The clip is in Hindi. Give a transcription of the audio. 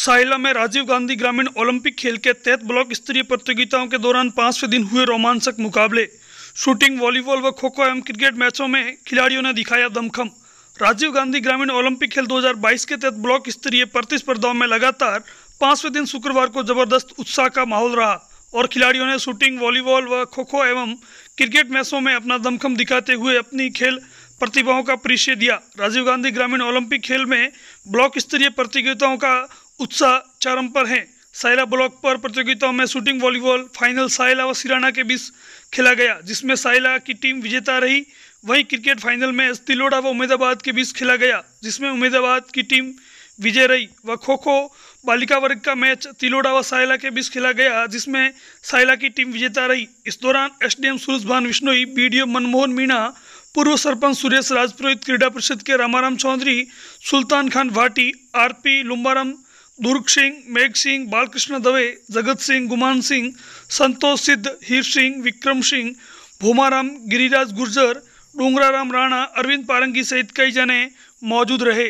साइला में राजीव गांधी ग्रामीण ओलंपिक खेल के तहत ब्लॉक स्तरीय प्रतियोगिताओं के दौरान पांचवे दिन हुए रोमांचक मुकाबले शूटिंग वॉलीबॉल व खो खो एवं क्रिकेट मैचों में खिलाड़ियों ने दिखाया दमखम राजीव गांधी ग्रामीण ओलंपिक खेल 2022 के तहत ब्लॉक स्तरीय प्रतिस्पर्धाओं में लगातार पांचवें दिन शुक्रवार को जबरदस्त उत्साह का माहौल रहा और खिलाड़ियों ने शूटिंग वॉलीबॉल व खो खो एवं क्रिकेट मैचों में अपना दमखम दिखाते हुए अपनी खेल प्रतिभाओं का परिचय दिया राजीव गांधी ग्रामीण ओलंपिक खेल में ब्लॉक स्तरीय प्रतियोगिताओं का उत्साह चरम पर है सायला ब्लॉक पर प्रतियोगिता में शूटिंग वॉलीबॉल फाइनल सायला व सिराना के बीच खेला गया जिसमें सायला की टीम विजेता रही वहीं क्रिकेट फाइनल में तिलोड़ा व उम्मीदाबाद के बीच खेला गया जिसमें उम्मीदाबाद की टीम विजय रही व खो खो बालिका वर्ग का मैच तिलोड़ा व सायला के बीच खेला गया जिसमें सायला की टीम विजेता रही इस दौरान एस डी एम सूरज भान विश्नोई बी मनमोहन मीणा पूर्व सरपंच सुरेश राजपुरोहित क्रीडा परिषद के रामाराम चौधरी सुल्तान खान भाटी आरपी लुम्बाराम दुर्ग सिंह मेघ सिंह बालकृष्ण दवे जगत सिंह गुमान सिंह संतोष सिद्ध हीर सिंह विक्रम सिंह भूमाराम गिरिराज गुर्जर डोंगराराम राणा अरविंद पारंगी सहित कई जने मौजूद रहे